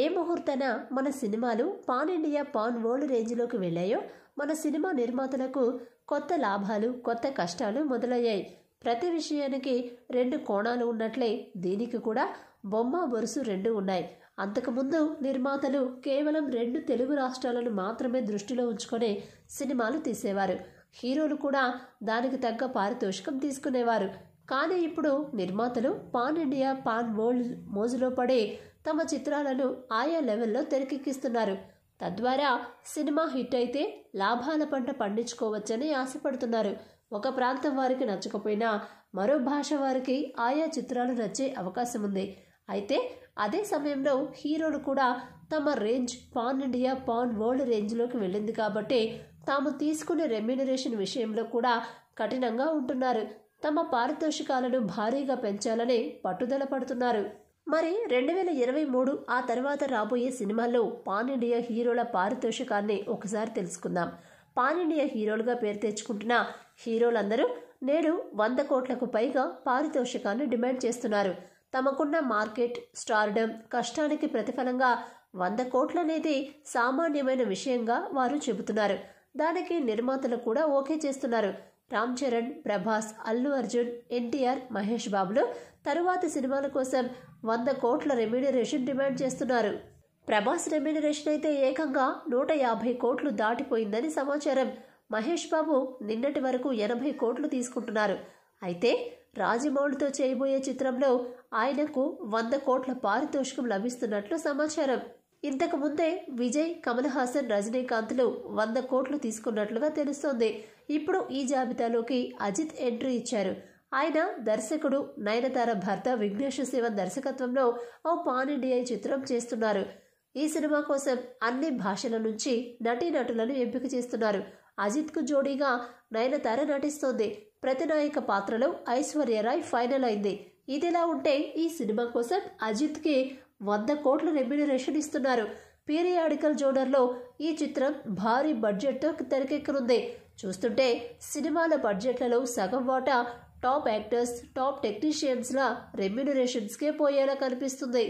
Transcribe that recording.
ఏ ముహూర్తన మన సినిమాలు పాన్ ఇండియా పాన్ వరల్డ్ రేంజ్లోకి వెళ్ళాయో మన సినిమా నిర్మాతలకు కొత్త లాభాలు కొత్త కష్టాలు మొదలయ్యాయి ప్రతి విషయానికి రెండు కోణాలు ఉన్నట్లే దీనికి కూడా బొమ్మ బొరుసు రెండు ఉన్నాయి అంతకుముందు నిర్మాతలు కేవలం రెండు తెలుగు రాష్ట్రాలను మాత్రమే దృష్టిలో ఉంచుకొని సినిమాలు తీసేవారు హీరోలు కూడా దానికి తగ్గ పారితోషికం తీసుకునేవారు కానీ ఇప్పుడు నిర్మాతలు పాన్ ఇండియా పాన్ వరల్డ్ మోజులో పడే తమ చిత్రాలను ఆయా లెవెల్లో తెరకెక్కిస్తున్నారు తద్వారా సినిమా హిట్ అయితే లాభాల పంట పండించుకోవచ్చని ఆశపడుతున్నారు ఒక ప్రాంతం వారికి నచ్చకపోయినా మరో భాష వారికి ఆయా చిత్రాలు నచ్చే అవకాశం ఉంది అయితే అదే సమయంలో హీరోలు కూడా తమ range pan India pan world రేంజ్లోకి వెళ్ళింది కాబట్టి తాము తీసుకునే రెమ్యూనరేషన్ విషయంలో కూడా కఠినంగా ఉంటున్నారు తమ పారితోషికాలను భారీగా పెంచాలని పట్టుదల పడుతున్నారు మరి రెండు వేల ఇరవై మూడు ఆ తర్వాత రాబోయే సినిమాల్లో పాన్ ఇండియా హీరోల పారితోషికాన్ని ఒకసారి తెలుసుకుందాం పాన్ ఇండియా హీరోలుగా పేరు తెచ్చుకుంటున్న హీరోలందరూ నేడు వంద కోట్లకు పైగా పారితోషికాన్ని డిమాండ్ చేస్తున్నారు తమకున్న మార్కెట్ స్టార్డమ్ కష్టానికి ప్రతిఫలంగా వంద కోట్లనేది సామాన్యమైన విషయంగా వారు చెబుతున్నారు దానికి నిర్మాతలు కూడా ఓకే చేస్తున్నారు రామ్ చరణ్ ప్రభాస్ అల్లు అర్జున్ ఎన్టీఆర్ మహేష్ బాబులు తరువాతి సినిమాల కోసం వంద కోట్ల రెమ్యూనరేషన్ డిమాండ్ చేస్తున్నారు ప్రభాస్ రెమ్యూనరేషన్ అయితే ఏకంగా నూట యాభై కోట్లు దాటిపోయిందని సమాచారం మహేష్ బాబు నిన్నటి వరకు ఎనభై కోట్లు తీసుకుంటున్నారు అయితే రాజమౌళితో చేయబోయే చిత్రంలో ఆయనకు వంద కోట్ల పారితోషికం లభిస్తున్నట్లు సమాచారం ఇంతకు ముందే విజయ్ కమల్ హాసన్ రజనీకాంత్లు వంద కోట్లు తీసుకున్నట్లుగా తెలుస్తోంది ఇప్పుడు ఈ జాబితాలోకి అజిత్ ఎంట్రీ ఇచ్చారు ఆయన దర్శకుడు నయనతార భర్త విఘ్నేశ్వర శివన్ దర్శకత్వంలో ఓ పాన్ ఇండియా చిత్రం చేస్తున్నారు ఈ సినిమా కోసం అన్ని భాషల నుంచి నటీనటులను ఎంపిక చేస్తున్నారు అజిత్కు జోడీగా నయనతార నటిస్తోంది ప్రతినాయక పాత్రలో ఐశ్వర్యరాయ్ ఫైనల్ అయింది ఇదిలా ఉంటే ఈ సినిమా కోసం అజిత్కి వంద కోట్ల రెమ్యూనరేషన్ ఇస్తున్నారు పీరియాడికల్ జోనర్లో ఈ చిత్రం భారీ బడ్జెట్తో తెరకెక్కనుంది చూస్తుంటే సినిమాల బడ్జెట్లలో సగం వాటా టాప్ యాక్టర్స్ టాప్ టెక్నీషియన్స్ల రెమ్యూనరేషన్స్కే పోయేలా కనిపిస్తుంది